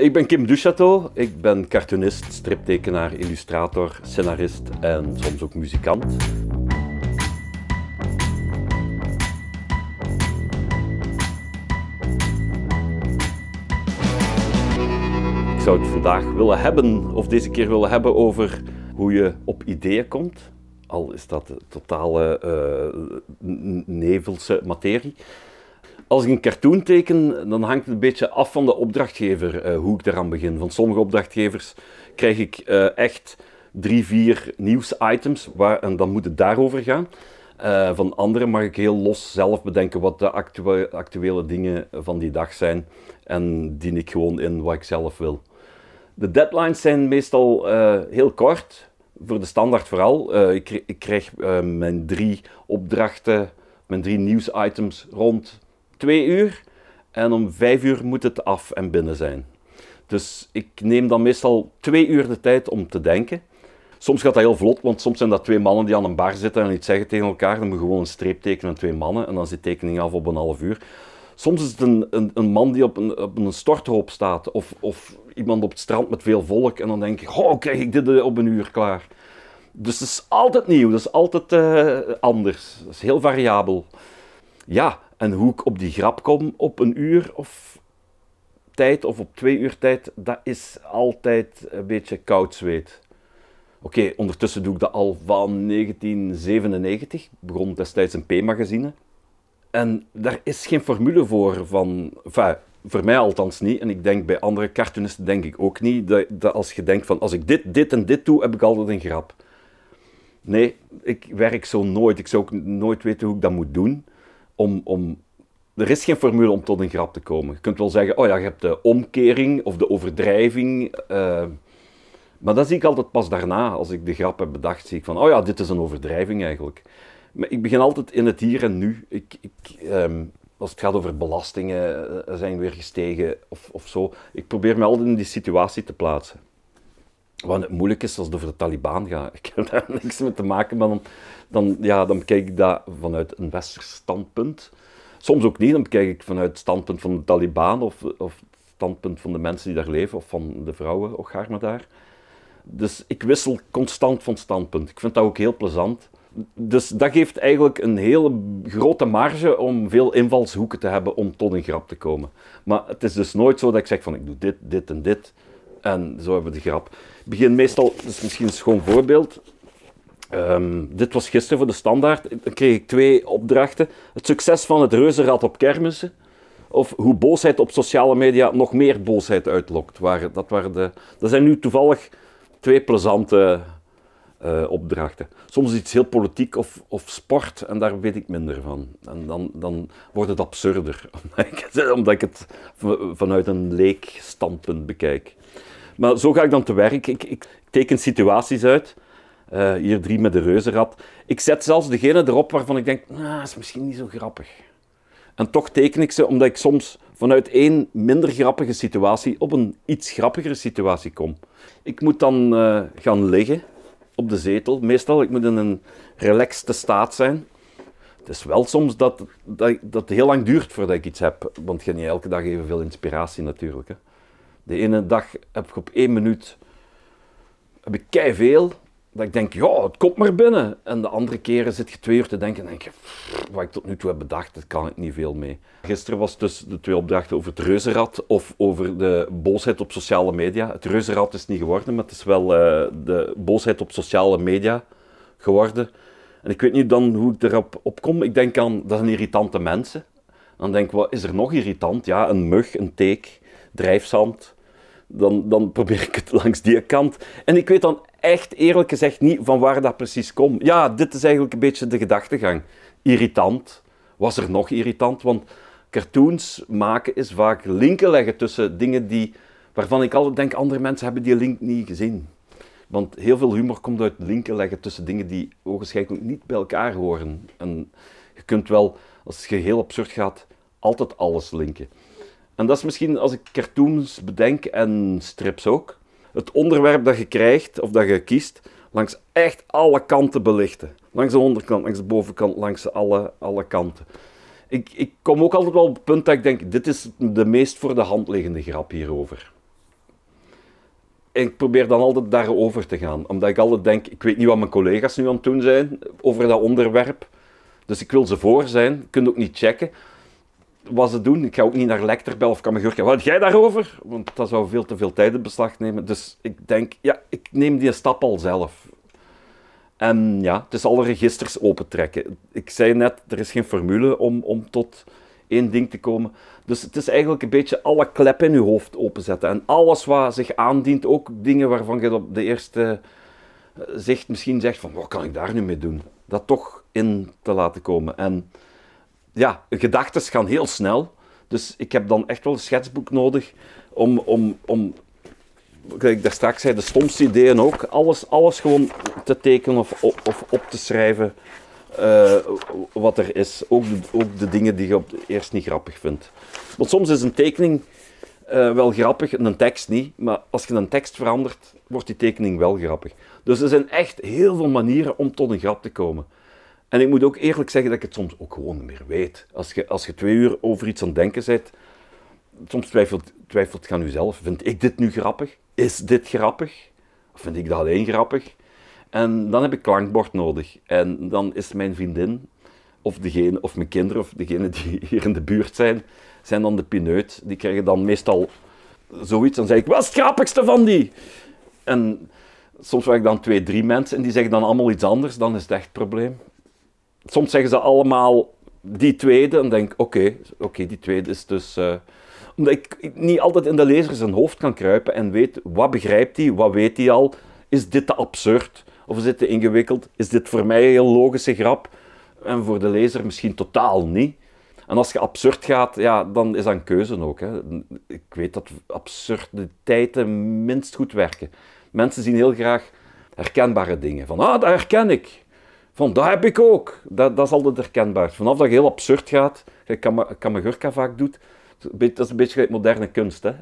Ik ben Kim Duchateau. Ik ben cartoonist, striptekenaar, illustrator, scenarist en soms ook muzikant. Ik zou het vandaag willen hebben, of deze keer willen hebben, over hoe je op ideeën komt. Al is dat totale uh, nevelse materie. Als ik een cartoon teken, dan hangt het een beetje af van de opdrachtgever eh, hoe ik eraan begin. Van sommige opdrachtgevers krijg ik eh, echt drie, vier nieuwsitems waar, en dan moet het daarover gaan. Eh, van anderen mag ik heel los zelf bedenken wat de actuele, actuele dingen van die dag zijn. En dien ik gewoon in wat ik zelf wil. De deadlines zijn meestal heel kort, voor de standaard vooral. ik, ik, krijg mijn drie opdrachten, mijn drie nieuwsitems rond twee uur en om vijf uur moet het af en binnen zijn. Dus ik neem dan meestal twee uur de tijd om te denken. Soms gaat dat heel vlot, want soms zijn dat twee mannen die aan een bar zitten en iets zeggen tegen elkaar. Dan moet je gewoon een streep tekenen, twee mannen, en dan zit tekening af op een half uur. Soms is het een, een, een man die op een, op een storthoop staat, of, of, iemand op het strand met veel volk, en dan denk ik, oh, krijg ik dit eh, op een uur klaar. Dus het is altijd nieuw, dat is altijd eh, anders, dat is heel variabel. Ja, en hoe ik op die grap kom op een uur of tijd of op twee uur tijd, dat is altijd een beetje koud zweet. Oké, ondertussen doe ik dat al van 1997. Ik begon destijds een P-magazine. En daar is geen formule voor van... voor mij althans niet. En ik denk bij andere cartoonisten denk ik ook niet. Dat, als je denkt van, als ik dit, dit en dit doe, heb ik altijd een grap. Nee, ik werk zo nooit. Ik zou ook nooit weten hoe ik dat moet doen om, om er is geen formule om tot een grap te komen. Je kunt wel zeggen, oh ja, je hebt de omkering of de overdrijving. Eh, maar dat zie ik altijd pas daarna, als ik de grap heb bedacht, zie ik van, oh ja, dit is een overdrijving eigenlijk. Maar ik begin altijd in het hier en nu. Ik, ik, ehm, als het gaat over belastingen, eh, zijn weer gestegen of, of zo. Ik probeer me altijd in die situatie te plaatsen. Wat het moeilijk is als het over de Taliban gaat. Ik heb daar niks mee te maken, maar dan, ja, dan bekijk ik dat vanuit een westers standpunt. Soms ook niet, dan bekijk ik vanuit het standpunt van de Taliban of, of het standpunt van de mensen die daar leven of van de vrouwen, of maar daar. Dus ik wissel constant van standpunt. Ik vind dat ook heel plezant. Dus dat geeft eigenlijk een hele grote marge om veel invalshoeken te hebben om tot een grap te komen. Maar het is dus nooit zo dat ik zeg van ik doe dit, dit en dit. En zo hebben we de grap. Ik begin meestal, dus misschien een schoon voorbeeld. Ehm, dit was gisteren voor de standaard. Dan kreeg ik twee opdrachten. Het succes van het reuzenrad op kermissen. Of hoe boosheid op sociale media nog meer boosheid uitlokt. dat, waren de, dat zijn nu toevallig twee plezante eh, opdrachten. Soms iets heel politiek of, of sport en daar weet ik minder van. En dan, dan wordt het absurder, omdat ik, omdat ik het vanuit een leek standpunt bekijk. Maar zo ga ik dan te werk. Ik, ik teken situaties uit. Eh, hier drie met de reuzenrad. Ik zet zelfs degene erop waarvan ik denk, nou, is misschien niet zo grappig. En toch teken ik ze omdat ik soms vanuit één minder grappige situatie op een iets grappigere situatie kom. Ik moet dan eh, gaan liggen op de zetel. Meestal, ik moet in een relaxte staat zijn. Het is wel soms dat dat, dat heel lang duurt voordat ik iets heb, want je hebt niet elke dag evenveel inspiratie natuurlijk. De ene dag heb ik op één minuut heb ik kei veel. Dat ik denk, ja, het komt maar binnen. En de andere keren zit je twee uur te denken en denk je, wat ik tot nu toe heb bedacht, dat kan ik niet veel mee. Gisteren was dus de twee opdrachten over het reuzenrad of over de boosheid op sociale media. Het reuzenrad is niet geworden, maar het is wel eh, de boosheid op sociale media geworden. En ik weet niet dan hoe ik erop kom. Ik denk aan, dat zijn irritante mensen. Dan denk ik, wat is er nog irritant? Ja, een mug, een teek drijfzand. Dan, dan probeer ik het langs die kant. En ik weet dan echt eerlijk gezegd niet van waar dat precies komt. Ja, dit is eigenlijk een beetje de gedachtegang. Irritant. Was er nog irritant? Want cartoons maken is vaak linken leggen tussen dingen die, waarvan ik altijd denk, andere mensen hebben die link niet gezien. Want heel veel humor komt uit linken leggen tussen dingen die ogenschijnlijk niet bij elkaar horen. En je kunt wel, als het geheel absurd gaat, altijd alles linken. En dat is misschien als ik cartoons bedenk en strips ook. Het onderwerp dat je krijgt of dat je kiest, langs echt alle kanten belichten. Langs de onderkant, langs de bovenkant, langs alle, alle kanten. Ik, ik kom ook altijd wel op het punt dat ik denk, dit is de meest voor de hand liggende grap hierover. En ik probeer dan altijd daarover te gaan. Omdat ik altijd denk, ik weet niet wat mijn collega's nu aan het doen zijn over dat onderwerp. Dus ik wil ze voor zijn, ik ook niet checken wat ze doen. Ik ga ook niet naar Lecter bellen of Kammergurk. Wat heb jij daarover? Want dat zou veel te veel tijd in beslag nemen. Dus ik denk, ja, ik neem die stap al zelf. En ja, het is alle registers opentrekken. Ik zei net, er is geen formule om, om tot één ding te komen. Dus het is eigenlijk een beetje alle kleppen in je hoofd openzetten. En alles wat zich aandient, ook dingen waarvan je op de eerste eh, zicht misschien zegt van, wat kan ik daar nu mee doen? Dat toch in te laten komen. En ja, gedachten gaan heel snel. Dus ik heb dan echt wel een schetsboek nodig om, om, om ik daar straks zei, de stomste ideeën ook, alles, alles gewoon te tekenen of, of, op te schrijven eh, wat er is. Ook de, ook de dingen die je op eerst niet grappig vindt. Want soms is een tekening eh, wel grappig en een tekst niet, maar als je een tekst verandert, wordt die tekening wel grappig. Dus er zijn echt heel veel manieren om tot een grap te komen. En ik moet ook eerlijk zeggen dat ik het soms ook gewoon niet meer weet. Als je, als je twee uur over iets aan het denken bent, soms twijfelt, twijfelt je aan jezelf. Vind ik dit nu grappig? Is dit grappig? Of vind ik dat alleen grappig? En dan heb ik klankbord nodig. En dan is mijn vriendin, of degene, of mijn kinderen, of degene die hier in de buurt zijn, zijn dan de pineut. Die krijgen dan meestal zoiets. Dan zeg ik, wat het grappigste van die? En soms werk ik dan twee, drie mensen en die zeggen dan allemaal iets anders. Dan is het echt probleem soms zeggen ze allemaal die tweede. En denk oké, oké, die tweede is dus. Eh, omdat ik, niet altijd in de lezer zijn hoofd kan kruipen en weet wat begrijpt hij, wat weet hij al. Is dit te absurd? Of is dit te ingewikkeld? Is dit voor mij een heel logische grap? En voor de lezer misschien totaal niet. En als je absurd gaat, ja, dan is dat een keuze ook. Hè. Ik weet dat absurditeiten minst goed werken. Mensen zien heel graag herkenbare dingen. Van, ah, dat herken ik. Van, dat heb ik ook. Dat, dat is altijd herkenbaar. Vanaf dat je heel absurd gaat, Kamagurka vaak doet, dat is een beetje moderne kunst. Hè?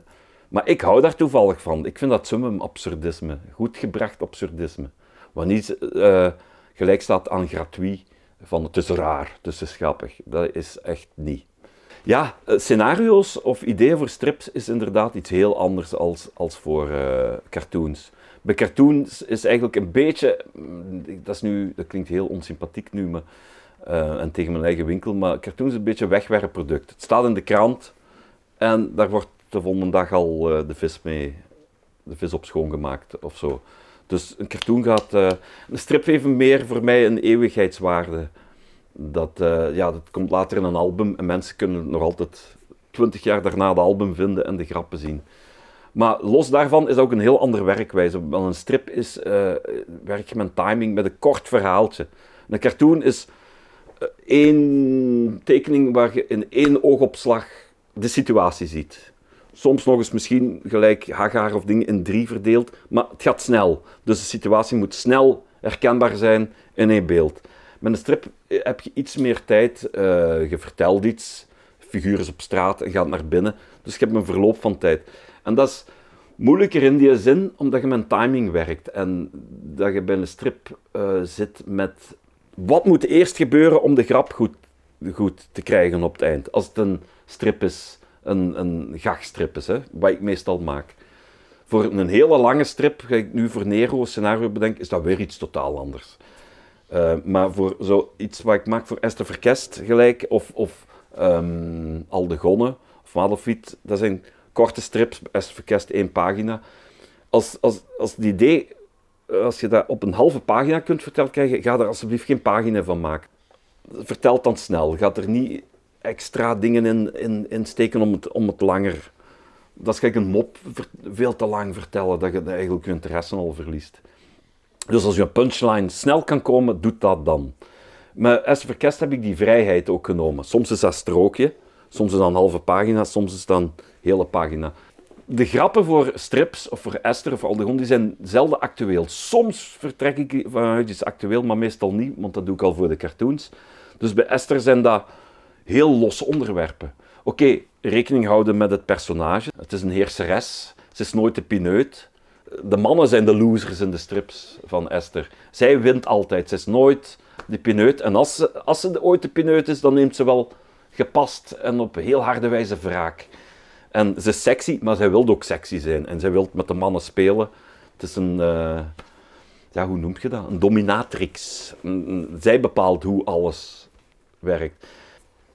Maar ik hou daar toevallig van. Ik vind dat summum absurdisme, goed gebracht absurdisme. Wat niet eh, gelijk staat aan gratuit, van het is raar, het is schappig. Dat is echt niet. Ja, eh, scenario's of ideeën voor strips is inderdaad iets heel anders als, als voor eh, cartoons bij cartoons is eigenlijk een beetje, mm, dat, is nu, dat klinkt heel onsympathiek nu, maar, eh, en tegen mijn eigen winkel, maar cartoons is een beetje wegwerpproduct. Het staat in de krant en daar wordt de volgende dag al eh, de vis mee, de vis op schoongemaakt of zo. Dus een cartoon gaat, eh, een strip heeft meer voor mij een eeuwigheidswaarde. Dat, ja, dat komt later in een album en mensen kunnen nog altijd twintig jaar daarna de album vinden en de grappen zien. Maar los daarvan is dat ook een heel andere werkwijze. Want een strip is, eh, werk je met timing, met een kort verhaaltje. Een cartoon is uh, één tekening waar je in één oogopslag de situatie ziet. Soms nog eens misschien gelijk Hagar of dingen in drie verdeeld, maar het gaat snel. Dus de situatie moet snel herkenbaar zijn in één beeld. Met een strip eh, heb je iets meer tijd, je vertelt iets, figuur is op straat en gaat naar binnen. Dus je hebt een verloop van tijd. En dat is moeilijker in die zin, omdat je met timing werkt en dat je bij een strip eh, zit met wat moet eerst gebeuren om de grap goed, goed te krijgen op het eind. Als het een strip is, een, een gagstrip is, hè, wat ik meestal maak. Voor een hele lange strip, ga ik nu voor Nero scenario bedenken, is dat weer iets totaal anders. Eh, maar voor zoiets wat ik maak voor Esther Verkest gelijk, of, of um, ehm, Aldegonne, of Madelfiet, dat zijn korte strips, als verkest één pagina. Als, als, als het idee, als je dat op een halve pagina kunt vertellen krijgen, ga daar alsjeblieft geen pagina van maken. Vertel dan snel. Ga er niet extra dingen in, in, in steken om het, om het langer. Dat is gelijk een mop veel te lang vertellen, dat je eigenlijk je interesse al verliest. Dus als je een punchline snel kan komen, doet dat dan. Maar als verkest heb ik die vrijheid ook genomen. Soms is dat strookje. Soms is dat een halve pagina, soms is dat een hele pagina. De grappen voor strips of voor Esther of Aldegon die zijn zelden actueel. Soms vertrek ik vanuit iets actueel, maar meestal niet, want dat doe ik al voor de cartoons. Dus bij Esther zijn dat heel losse onderwerpen. Oké, rekening houden met het personage. Het is een heerseres. Ze is nooit de pineut. De mannen zijn de losers in de strips van Esther. Zij wint altijd. Ze is nooit de pineut. En als ze, als ze ooit de pineut is, dan neemt ze wel gepast en op heel harde wijze wraak. En ze is sexy, maar zij wil ook sexy zijn. En zij wil met de mannen spelen. Het is een, eh, ja, hoe noem je dat? Een dominatrix. Zij bepaalt hoe alles werkt.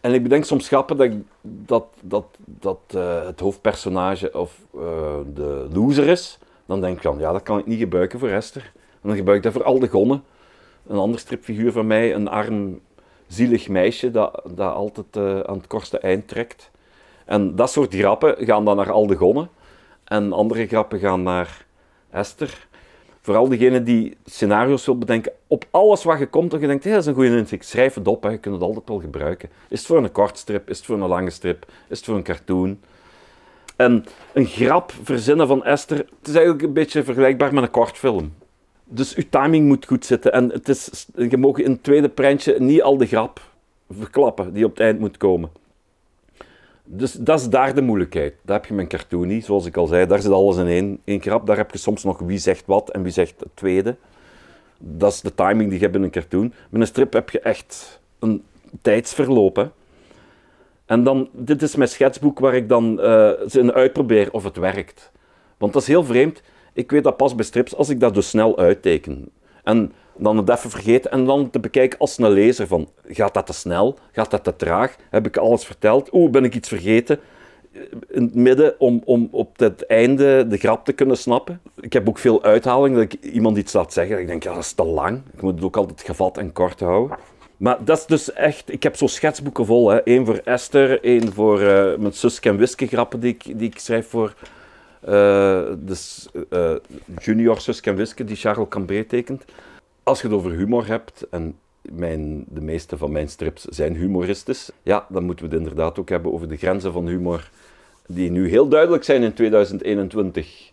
En ik bedenk soms schappen dat, dat, dat, dat eh, het hoofdpersonage of eh, de loser is. Dan denk ik van, ja, dat kan ik niet gebruiken voor Esther. dan gebruik ik dat voor al de gonnen. Een ander stripfiguur van mij, een arm zielig meisje dat, dat altijd eh, aan het kortste eind trekt. En dat soort grappen gaan dan naar Aldegonne. En andere grappen gaan naar Esther. Vooral degene die scenario's wil bedenken op alles wat je komt. En je denkt, dat is een goede inzicht. Schrijf het op, hè. je kunt het altijd wel gebruiken. Is het voor een kort strip? Is het voor een lange strip? Is het voor een cartoon? En een grap verzinnen van Esther, het is eigenlijk een beetje vergelijkbaar met een kort film dus je timing moet goed zitten. En het is, je mag in het tweede prentje niet al de grap verklappen die op het eind moet komen. Dus dat is daar de moeilijkheid. Daar heb je mijn cartoon niet, zoals ik al zei. Daar zit alles in één, één grap. Daar heb je soms nog wie zegt wat en wie zegt het tweede. Dat is de timing die je hebt in een cartoon. Met een strip heb je echt een tijdsverloop. En dan, dit is mijn schetsboek waar ik dan eh, ze in uitprobeer of het werkt. Want dat is heel vreemd. Ik weet dat pas bij strips als ik dat dus snel uitteken. En dan het even vergeten en dan te bekijken als een lezer van, gaat dat te snel? Gaat dat te traag? Heb ik alles verteld? Oeh, ben ik iets vergeten? Eh, in het midden om, om op het einde de grap te kunnen snappen. Ik heb ook veel uithaling dat ik iemand iets laat zeggen. Ik denk, ja, dat is te lang. Ik moet het ook altijd gevat en kort houden. Maar dat is dus echt... Ik heb zo schetsboeken vol. Hè. Eén voor Esther, één voor eh, mijn zus Ken grappen die ik, die ik schrijf voor eh, dus eh, junior Suske en Wiske die Charles Cambé tekent. Als je het over humor hebt, en mijn, de meeste van mijn strips zijn humoristisch, ja, dan moeten we het inderdaad ook hebben over de grenzen van humor, die nu heel duidelijk zijn in 2021.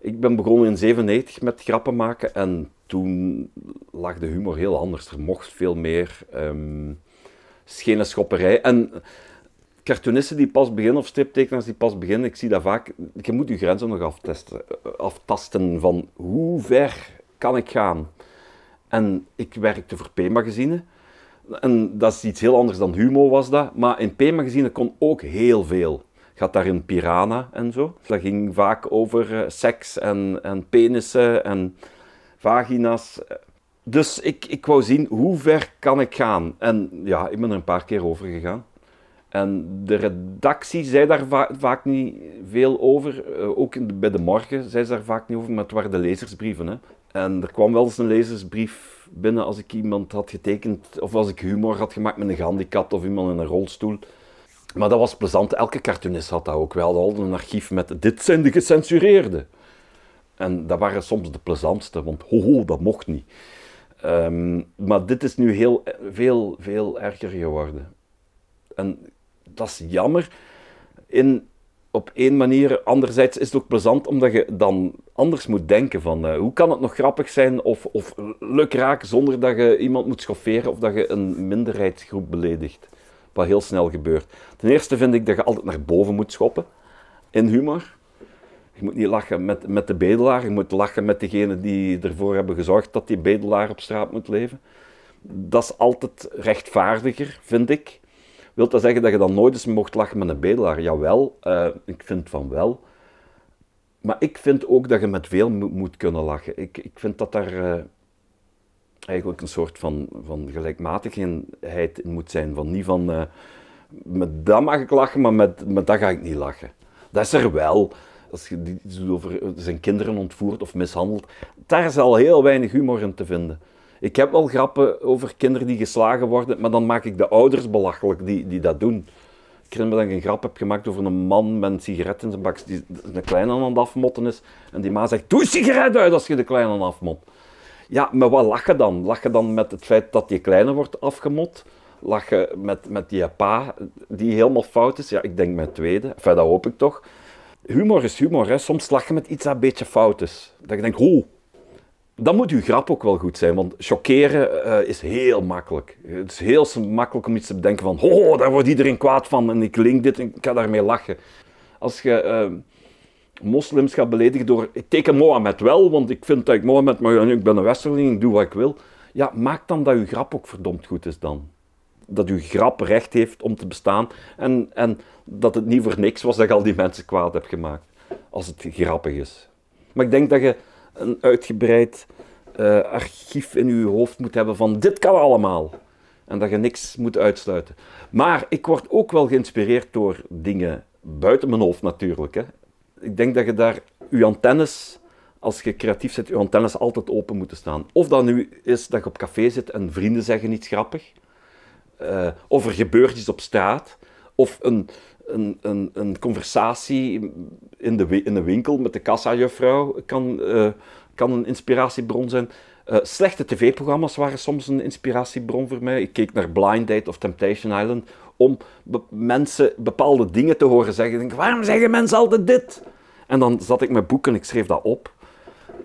Ik ben begonnen in 97 met grappen maken en toen lag de humor heel anders. Er mocht veel meer um, schenen schopperij. En cartoonisten die pas beginnen of striptekenaars die pas beginnen, ik zie dat vaak. Je moet je grenzen nog aftesten, aftasten van hoe ver kan ik gaan. En ik werkte voor P-magazine. En dat is iets heel anders dan Humo was dat. Maar in P-magazine kon ook heel veel. Gaat daar in Piranha en zo. Dat ging vaak over eh, seks en, en penissen en vagina's. Dus ik, ik wou zien hoe ver kan ik gaan. En ja, ik ben er een paar keer over gegaan. En de redactie zei daar vaak niet veel over. Eh, ook in bij de morgen zei ze daar vaak niet over, maar het waren de lezersbrieven. Hè. En er kwam wel eens een lezersbrief binnen als ik iemand had getekend, of als ik humor had gemaakt met een gehandicapt of iemand in een rolstoel. Maar dat was plezant. Elke cartoonist had dat ook wel. Al een archief met dit zijn de gecensureerden. En dat waren soms de plezantste, want hoho, dat mocht niet. Ehm, maar dit is nu heel eh, veel, veel erger geworden. En dat is jammer. In, op één manier. Anderzijds is het ook plezant omdat je dan anders moet denken van eh, hoe kan het nog grappig zijn of, of leuk raak zonder dat je iemand moet schofferen of dat je een minderheidsgroep beledigt. Wat heel snel gebeurt. Ten eerste vind ik dat je altijd naar boven moet schoppen in humor. Je moet niet lachen met, met de bedelaar, je moet lachen met degene die ervoor hebben gezorgd dat die bedelaar op straat moet leven. Dat is altijd rechtvaardiger, vind ik. Wilt dat zeggen dat je dan nooit eens mocht lachen met een bedelaar? Jawel, uh, ik vind van wel. Maar ik vind ook dat je met veel moet kunnen lachen. Ik, ik vind dat daar eh, eigenlijk een soort van, van gelijkmatigheid in moet zijn. Van niet van, eh, met dat mag ik lachen, maar met, met dat ga ik niet lachen. Dat is er wel. Als je over zijn kinderen ontvoert of mishandelt, daar is al heel weinig humor in te vinden. Ik heb wel grappen over kinderen die geslagen worden, maar dan maak ik de ouders belachelijk die, die dat doen. Ik herinner me dat ik een grap heb gemaakt over een man met een sigaret in zijn bak, die een kleine aan het afmotten is. En die ma zegt, doe sigaret uit als je de kleine aan afmot. Ja, maar wat lach je dan? Lach je dan met het feit dat je kleine wordt afgemot? Lach je met, met die pa die helemaal fout is? Ja, ik denk mijn tweede. Enfin, dat hoop ik toch. Humor is humor, Soms lach je met iets dat een beetje fout is. Dat je denkt, hoe? dan moet uw grap ook wel goed zijn, want chockeren eh, is heel makkelijk. Het is heel makkelijk om iets te bedenken van, oh, daar wordt iedereen kwaad van en ik link dit en ik ga daarmee lachen. Als je eh, moslims gaat beledigen door, ik teken Mohammed wel, want ik vind dat ik Mohammed, maar ik ben een westerling, ik doe wat ik wil. Ja, maak dan dat uw grap ook verdomd goed is dan. Dat uw grap recht heeft om te bestaan en, en dat het niet voor niks was dat je al die mensen kwaad hebt gemaakt. Als het grappig is. Maar ik denk dat je een uitgebreid eh, archief in je hoofd moet hebben van dit kan allemaal. En dat je niks moet uitsluiten. Maar ik word ook wel geïnspireerd door dingen buiten mijn hoofd natuurlijk. Hè. Ik denk dat je daar je antennes, als je creatief zit, je antennes altijd open moeten staan. Of dat nu is dat je op café zit en vrienden zeggen iets grappig. Uh, of er gebeurt iets op straat. Of een, een, een, een conversatie in de, in de winkel met de kassa-juffrouw kan, uh, kan een inspiratiebron zijn. Eh, slechte tv-programma's waren soms een inspiratiebron voor mij. Ik keek naar Blind Date of Temptation Island om mensen bepaalde dingen te horen zeggen. Ik denk, waarom zeggen mensen altijd dit? En dan zat ik met boeken en ik schreef dat op.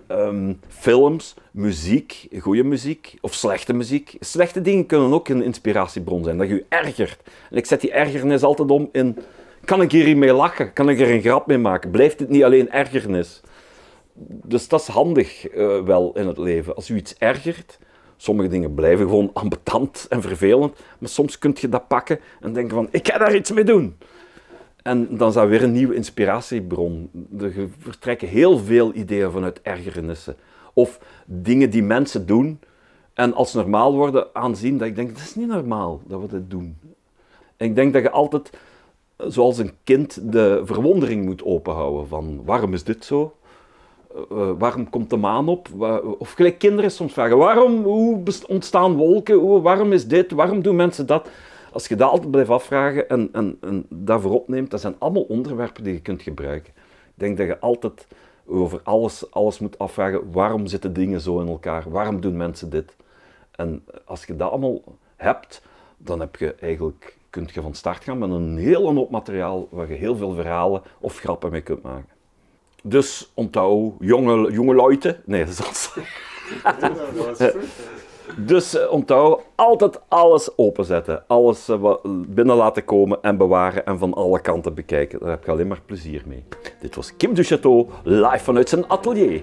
Ehm, films, muziek, goede muziek of slechte muziek. Slechte dingen kunnen ook een inspiratiebron zijn, dat je je ergert. En ik zet die ergernis altijd om in, kan ik mee lachen? Kan ik er een grap mee maken? Blijft het niet alleen ergernis? Dus dat is handig eh, wel in het leven. Als u iets ergert, sommige dingen blijven gewoon ambetant en vervelend, maar soms kun je dat pakken en denken van, ik ga daar iets mee doen. En dan is dat weer een nieuwe inspiratiebron. Er vertrekken heel veel ideeën vanuit ergernissen. Of dingen die mensen doen en als normaal worden aanzien. Dat ik denk, dat is niet normaal dat we dit doen. En ik denk dat je altijd, zoals een kind, de verwondering moet openhouden. Van, waarom is dit zo? Eh, eh, waarom komt de maan op? Of gelijk kinderen soms vragen, waarom, hoe ontstaan wolken? Hoe, waarom is dit? Waarom doen mensen dat? Als je dat altijd blijft afvragen en, en, en daarvoor opneemt, dat zijn allemaal onderwerpen die je kunt gebruiken. Ik denk dat je altijd over alles, alles moet afvragen. Waarom zitten dingen zo in elkaar? Waarom doen mensen dit? En als je dat allemaal hebt, dan heb je eigenlijk, kun je van start gaan met een heel hoop materiaal waar je heel veel verhalen of grappen mee kunt maken. Dus onthoud, jonge, jonge luiten. Nee, dat is dus eh, onthoud, altijd alles openzetten. Alles eh, binnen laten komen en bewaren en van alle kanten bekijken. Daar heb je alleen maar plezier mee. Dit was Kim Duchateau, live vanuit zijn atelier.